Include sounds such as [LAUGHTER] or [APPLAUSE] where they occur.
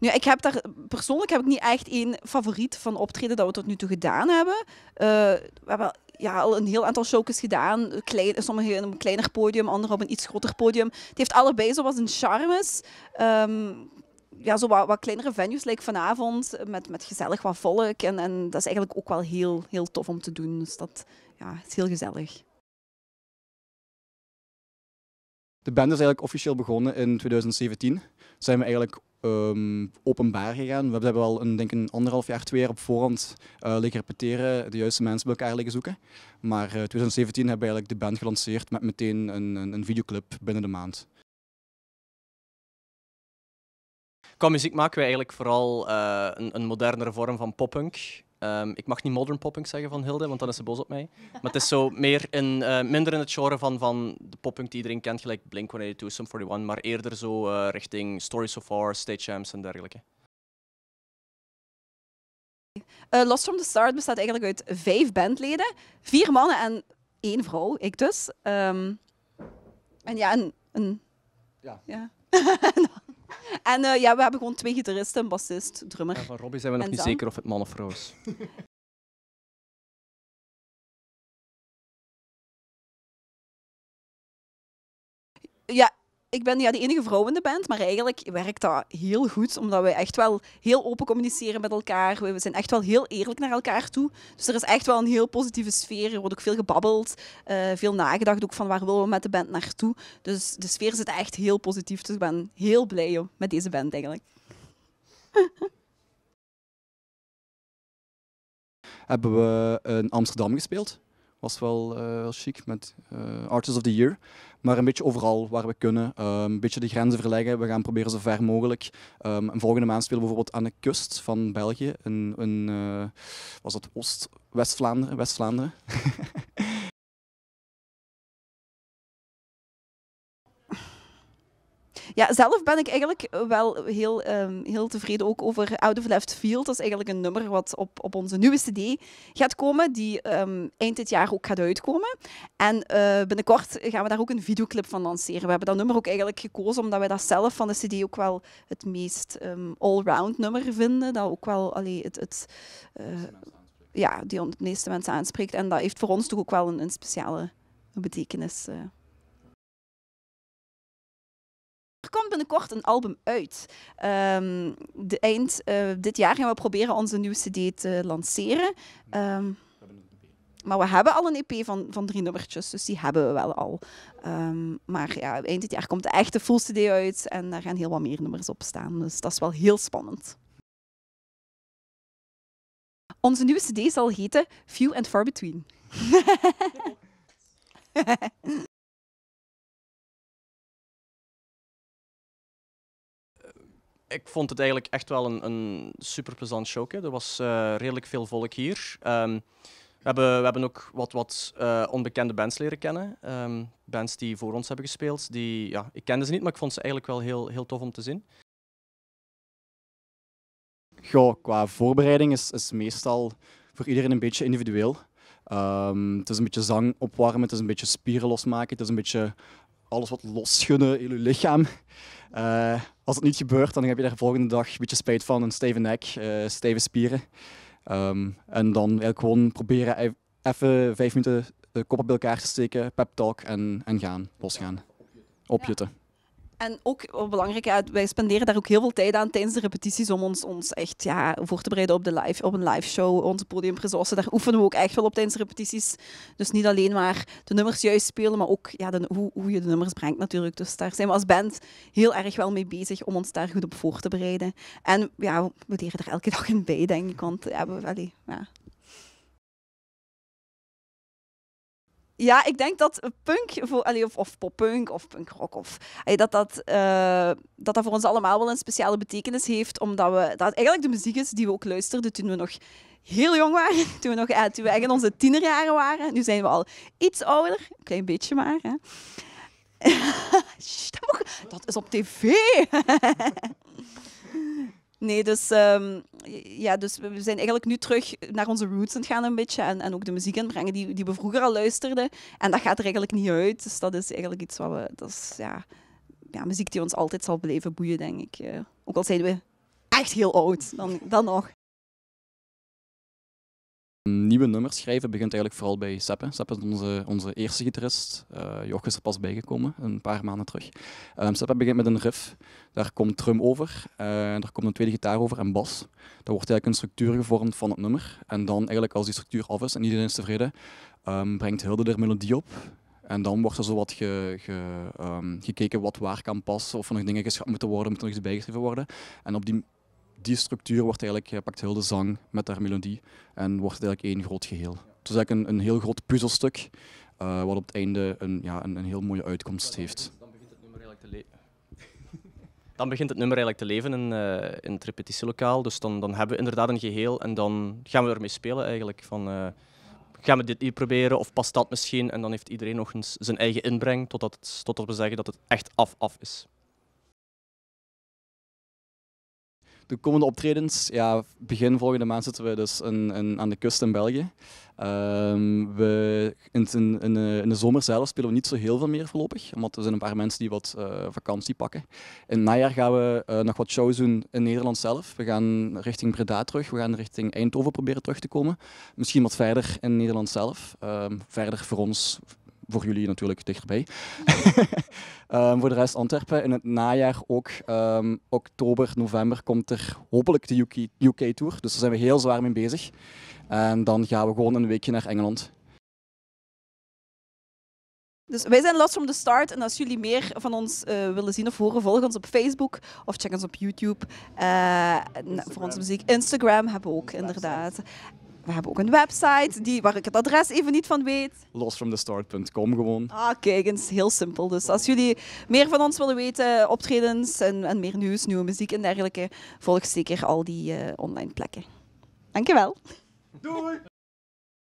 Nu, ik heb daar persoonlijk heb ik niet echt één favoriet van optreden dat we tot nu toe gedaan hebben. Eh, we hebben ja, al een heel aantal shows gedaan. Klein, sommige op een kleiner podium, andere op een iets groter podium. Het heeft allebei zoals een charmes. Ehm, ja, zo wat, wat kleinere venues, lijkt vanavond, met, met gezellig wat volk. En, en dat is eigenlijk ook wel heel, heel tof om te doen. Dus dat ja, is heel gezellig. De band is eigenlijk officieel begonnen in 2017. Zijn we eigenlijk Ehm, openbaar gegaan. We hebben al een, denk een anderhalf jaar, twee jaar op voorhand uh, liggen repeteren, de juiste mensen bij elkaar liggen zoeken. Maar uh, eh, 2017 hebben we eigenlijk de band gelanceerd met meteen een, een, een videoclip binnen de maand. Qua muziek maken we eigenlijk vooral eh, een, een modernere vorm van poppunk. Ehm, ik mag niet modern popping zeggen van Hilde, want dan is ze boos op mij. Maar het is zo meer in, eh, minder in het genre van, van de popping die iedereen kent, gelijk Blink-182, Sum 41, maar eerder zo eh, richting Story So Far, Stage Champs en dergelijke. Uh, Lost From The Start bestaat eigenlijk uit vijf bandleden. Vier mannen en één vrouw, ik dus. Ehm, en ja, een... een ja. ja. [LAUGHS] En eh, ja, we hebben gewoon twee gitaristen, een bassist, drummer. Ja, van Robbie zijn we nog niet zeker of het man of vrouw is. [LAUGHS] ja, ik ben ja, de enige vrouw in de band, maar eigenlijk werkt dat heel goed, omdat we echt wel heel open communiceren met elkaar. We zijn echt wel heel eerlijk naar elkaar toe. Dus er is echt wel een heel positieve sfeer. Er wordt ook veel gebabbeld, eh, veel nagedacht ook van waar willen we met de band naartoe. Dus de sfeer zit echt heel positief, dus ik ben heel blij met deze band eigenlijk. [LAUGHS] Hebben we eh, in Amsterdam gespeeld. Was wel uh, chic met uh, Artist of the Year maar een beetje overal waar we kunnen. Ehm, een beetje de grenzen verleggen. We gaan proberen zo ver mogelijk. Ehm, een volgende maand spelen we bijvoorbeeld aan de kust van België. In, eh, was dat Oost-West-Vlaanderen? West-Vlaanderen. [LAUGHS] Ja, zelf ben ik eigenlijk wel heel, ehm, heel tevreden ook over Out of Left Field. Dat is eigenlijk een nummer wat op, op onze nieuwe CD gaat komen, die ehm, eind dit jaar ook gaat uitkomen. En eh, binnenkort gaan we daar ook een videoclip van lanceren. We hebben dat nummer ook eigenlijk gekozen omdat wij dat zelf van de CD ook wel het meest um, all-round nummer vinden. Dat ook wel allee, het. het eh, ja, die de meeste mensen aanspreekt. En dat heeft voor ons toch ook wel een, een speciale betekenis. Eh. er komt binnenkort een album uit. Um, de, eind eh, dit jaar gaan we proberen onze nieuwe CD te lanceren. Um, maar we hebben al een EP van, van drie nummertjes, dus die hebben we wel al. Um, maar ja, eind dit jaar komt de echte full CD uit en daar gaan heel wat meer nummers op staan. Dus dat is wel heel spannend. Onze nieuwe CD zal heten Few and Far Between. [LAUGHS] [LAUGHS] ik vond het eigenlijk echt wel een, een show. Er was eh, redelijk veel volk hier. Ehm, we, hebben, we hebben ook wat, wat eh, onbekende bands leren kennen. Ehm, bands die voor ons hebben gespeeld. Die, ja, ik kende ze niet, maar ik vond ze eigenlijk wel heel, heel tof om te zien. Goh, qua voorbereiding is, is meestal voor iedereen een beetje individueel. Ehm, het is een beetje zang opwarmen, het is een beetje spieren losmaken, het is een beetje alles wat losgunnen in je lichaam. Eh, als het niet gebeurt, dan heb je daar de volgende dag een beetje spijt van. Een stijve nek, eh, stijve spieren. Ehm, en dan eigenlijk gewoon proberen even vijf minuten de koppen bij elkaar te steken, pep talk en, en gaan, losgaan. Opjutten. En ook belangrijk, wij spenderen daar ook heel veel tijd aan tijdens de repetities om ons, ons echt ja, voor te bereiden op, de live, op een live show. Onze podiumresources, daar oefenen we ook echt wel op tijdens de repetities. Dus niet alleen maar de nummers juist spelen, maar ook ja, hoe, hoe je de nummers brengt natuurlijk. Dus daar zijn we als band heel erg wel mee bezig om ons daar goed op voor te bereiden. En ja, we leren er elke dag in bij, denk ik. Want ja, we, allee, ja, ja, ik denk dat punk, of, of poppunk, of punkrock, of, dat, dat, eh, dat dat voor ons allemaal wel een speciale betekenis heeft, omdat we, dat eigenlijk de muziek is die we ook luisterden toen we nog heel jong waren, [LAUGHS] toen we, nog, eh, toen we echt in onze tienerjaren waren. Nu zijn we al iets ouder, een klein beetje maar. Hè. [LAUGHS] dat is op tv. [LAUGHS] nee, dus ehm, ja, dus we zijn eigenlijk nu terug naar onze roots aan het gaan een beetje. En, en ook de muziek brengen die, die we vroeger al luisterden. En dat gaat er eigenlijk niet uit. Dus dat is eigenlijk iets wat we... Dat is, ja, ja, muziek die ons altijd zal blijven boeien, denk ik. Eh. ook al zijn we echt heel oud, dan, dan nog nieuwe nummers schrijven begint eigenlijk vooral bij Seppe. Seppe is onze, onze eerste gitarist. Uh, Joch is er pas bijgekomen, een paar maanden terug. Um, Seppe begint met een riff. Daar komt drum over, uh, daar komt een tweede gitaar over en bas. Daar wordt eigenlijk een structuur gevormd van het nummer. En dan eigenlijk als die structuur af is en iedereen is tevreden, um, brengt Hilde er melodie op. En dan wordt er zo wat ge, ge, ehm, gekeken wat waar kan passen, of er nog dingen geschat moeten worden, moeten nog iets bijgeschreven worden. En op die die structuur wordt eigenlijk, je pakt heel de zang met haar melodie en wordt eigenlijk één groot geheel. Het is eigenlijk een, een heel groot puzzelstuk, eh, wat op het einde een, ja, een, een heel mooie uitkomst heeft. Dan begint het nummer eigenlijk te leven. [LAUGHS] Dan begint het nummer eigenlijk te leven in, uh, in het repetitielokaal. Dus dan, dan hebben we inderdaad een geheel en dan gaan we ermee spelen eigenlijk. Van, eh, gaan we dit hier proberen of past dat misschien? En dan heeft iedereen nog eens zijn eigen inbreng totdat, het, totdat we zeggen dat het echt af-af is. de komende optredens, ja, begin volgende maand zitten we dus in, aan de kust in België. Ehm, we, eh, in, de, zomer zelf spelen we niet zo heel veel meer voorlopig, omdat er zijn een paar mensen die wat eh, vakantie pakken. In het najaar gaan we eh, nog wat shows doen in Nederland zelf. We gaan richting Breda terug, we gaan richting Eindhoven proberen terug te komen. Misschien wat verder in Nederland zelf, ehm, verder voor ons voor jullie natuurlijk dichterbij. [LAUGHS] Ehm, voor de rest Antwerpen. In het najaar ook, ehm, oktober, november, komt er hopelijk de UK, UK Tour. Dus daar zijn we heel zwaar mee bezig. En dan gaan we gewoon een weekje naar Engeland. Dus wij zijn Last from the Start. En als jullie meer van ons eh, willen zien of horen, volg ons op Facebook of check ons op YouTube. Eh, voor onze muziek. Instagram hebben we ook, inderdaad we hebben ook een website die, waar ik het adres even niet van weet. Losfromthestart.com gewoon. Ah, kijk eens, heel simpel. Dus als jullie meer van ons willen weten, optredens en, en meer nieuws, nieuwe muziek en dergelijke, volg zeker al die eh, online plekken. Dankjewel. Doei!